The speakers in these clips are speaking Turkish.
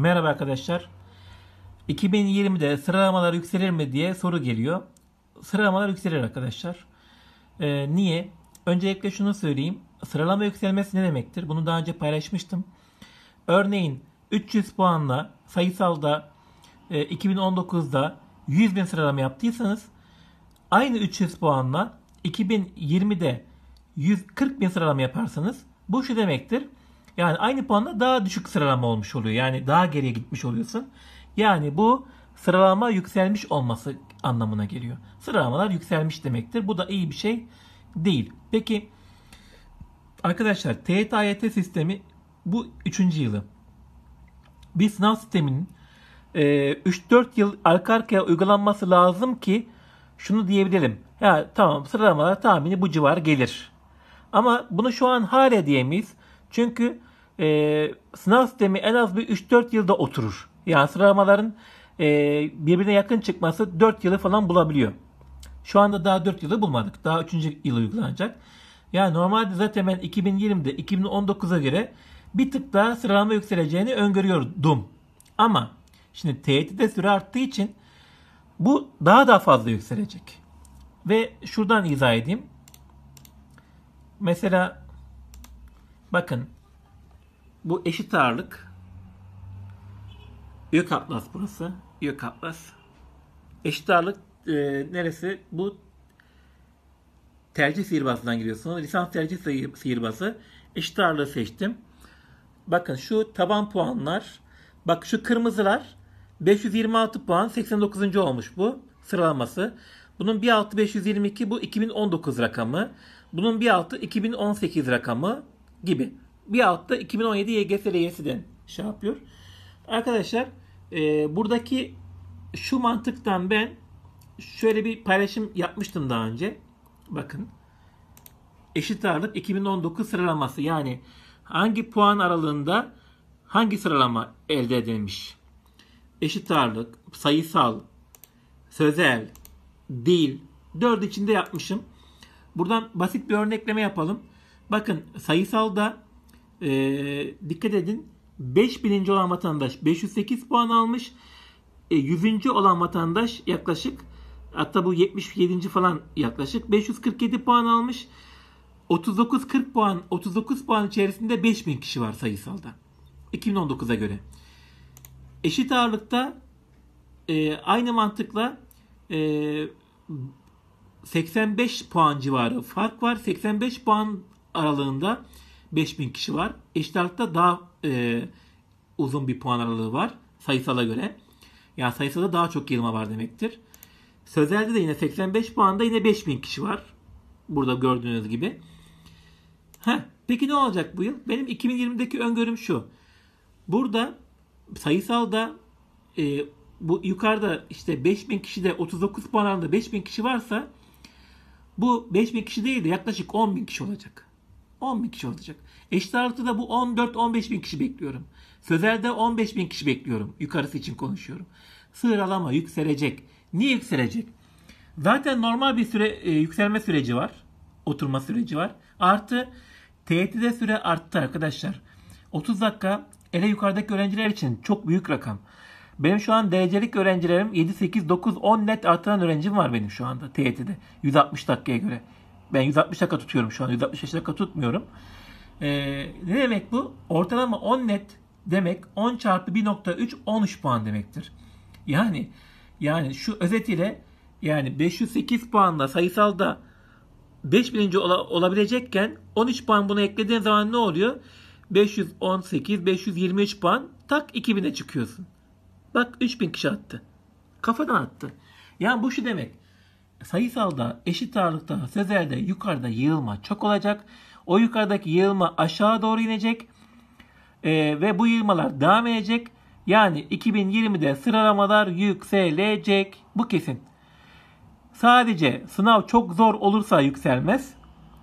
Merhaba arkadaşlar. 2020'de sıralamalar yükselir mi diye soru geliyor. Sıralamalar yükselir arkadaşlar. Ee, niye? Öncelikle şunu söyleyeyim. Sıralama yükselmesi ne demektir? Bunu daha önce paylaşmıştım. Örneğin 300 puanla sayısalda e, 2019'da 100 bin sıralama yaptıysanız aynı 300 puanla 2020'de 140 bin sıralama yaparsanız bu şu demektir. Yani aynı puanla daha düşük sıralama olmuş oluyor. Yani daha geriye gitmiş oluyorsun. Yani bu sıralama yükselmiş olması anlamına geliyor. Sıralamalar yükselmiş demektir. Bu da iyi bir şey değil. Peki arkadaşlar teğet sistemi bu 3. yılı. Bir sınav sisteminin e, 3-4 yıl arka arkaya uygulanması lazım ki şunu diyebilirim. Ya tamam sıralamalar tahmini bu civar gelir. Ama bunu şu an hale diyemeyiz. Çünkü e, sınav sistemi en az bir 3-4 yılda oturur. Yani sıralamaların e, birbirine yakın çıkması 4 yılı falan bulabiliyor. Şu anda daha 4 yılı bulmadık. Daha 3. yıl uygulanacak. Yani normalde zaten ben 2020'de 2019'a göre bir tık daha sıralama yükseleceğini öngörüyordum. Ama şimdi TYT'de süre arttığı için bu daha da fazla yükselecek. Ve şuradan izah edeyim. Mesela bakın bu eşit ağırlık. yok atlas burası. yok atlas. Eşit ağırlık e, neresi? Bu tercih sihirbazından giriyorsunuz. Lisans tercih sihirbazı. Eşit ağırlığı seçtim. Bakın şu taban puanlar. Bak şu kırmızılar 526 puan 89. olmuş bu sıralaması. Bunun bir altı 522 bu 2019 rakamı. Bunun bir altı 2018 rakamı gibi bir altta 2017 YGS LYS'den şey yapıyor. Arkadaşlar e, buradaki şu mantıktan ben şöyle bir paylaşım yapmıştım daha önce. Bakın. Eşit ağırlık 2019 sıralaması. Yani hangi puan aralığında hangi sıralama elde edilmiş? Eşit ağırlık, sayısal, sözel, dil. Dört içinde yapmışım. Buradan basit bir örnekleme yapalım. Bakın sayısalda e, dikkat edin 5000. olan vatandaş 508 puan almış. E, ee, 100. olan vatandaş yaklaşık hatta bu 77. falan yaklaşık 547 puan almış. 39-40 puan 39 puan içerisinde 5000 kişi var sayısalda. 2019'a göre. Eşit ağırlıkta e, aynı mantıkla e, 85 puan civarı fark var. 85 puan aralığında 5000 kişi var. Eşit daha e, uzun bir puan aralığı var sayısala göre. Yani sayısalda daha çok yığılma var demektir. Sözelde de yine 85 puanda yine 5000 kişi var. Burada gördüğünüz gibi. Heh, peki ne olacak bu yıl? Benim 2020'deki öngörüm şu. Burada sayısalda e, bu yukarıda işte 5000 kişi de 39 puan alanda 5000 kişi varsa bu 5000 kişi değil de yaklaşık 10.000 kişi olacak. 10 bin kişi olacak. Eşit ağırlıkta bu 14-15 bin kişi bekliyorum. Sözelde 15 bin kişi bekliyorum. Yukarısı için konuşuyorum. Sıralama yükselecek. Niye yükselecek? Zaten normal bir süre e, yükselme süreci var. Oturma süreci var. Artı TYT'de süre arttı arkadaşlar. 30 dakika ele yukarıdaki öğrenciler için çok büyük rakam. Benim şu an derecelik öğrencilerim 7, 8, 9, 10 net artan öğrencim var benim şu anda TYT'de. 160 dakikaya göre. Ben 160 dakika tutuyorum şu an. 165 dakika tutmuyorum. E, ne demek bu? Ortalama 10 net demek 10 çarpı 1.3 13 puan demektir. Yani yani şu özet ile, yani 508 puanla sayısal sayısalda 5000. Ola, olabilecekken 13 puan buna eklediğin zaman ne oluyor? 518, 523 puan tak 2000'e çıkıyorsun. Bak 3000 kişi attı. Kafadan attı. Yani bu şu demek sayısalda, eşit ağırlıkta, sözelde yukarıda yığılma çok olacak. O yukarıdaki yığılma aşağı doğru inecek. E, ve bu yığılmalar devam edecek. Yani 2020'de sıralamalar yükselecek. Bu kesin. Sadece sınav çok zor olursa yükselmez.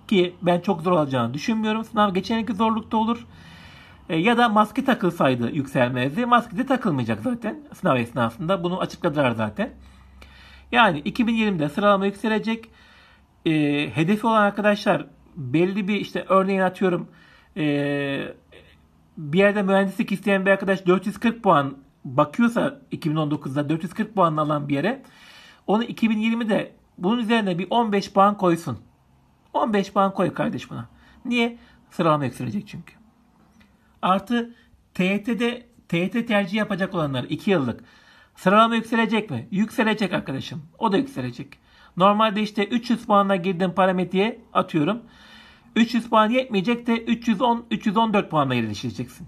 Ki ben çok zor olacağını düşünmüyorum. Sınav geçenki zorlukta olur. E, ya da maske takılsaydı yükselmezdi. Maske de takılmayacak zaten sınav esnasında. Bunu açıkladılar zaten. Yani 2020'de sıralama yükselecek. E, hedefi olan arkadaşlar belli bir işte örneğin atıyorum e, bir yerde mühendislik isteyen bir arkadaş 440 puan bakıyorsa 2019'da 440 puan alan bir yere onu 2020'de bunun üzerine bir 15 puan koysun. 15 puan koy kardeş buna. Niye? Sıralama yükselecek çünkü. Artı TYT'de TYT tercih yapacak olanlar 2 yıllık Sıralama yükselecek mi? Yükselecek arkadaşım. O da yükselecek. Normalde işte 300 puanla girdiğim parametreye atıyorum. 300 puan yetmeyecek de 310 314 puanla yerleştireceksin.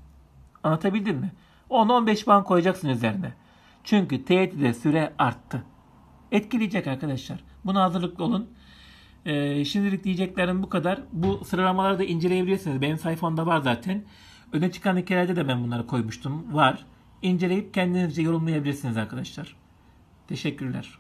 Anlatabildim mi? 10-15 puan koyacaksın üzerine. Çünkü teğetide süre arttı. Etkileyecek arkadaşlar. Buna hazırlıklı olun. Ee, şimdilik diyeceklerim bu kadar. Bu sıralamaları da inceleyebilirsiniz. Benim sayfamda var zaten. Öne çıkan hikayelerde de ben bunları koymuştum. Var inceleyip kendinizce yorumlayabilirsiniz arkadaşlar. Teşekkürler.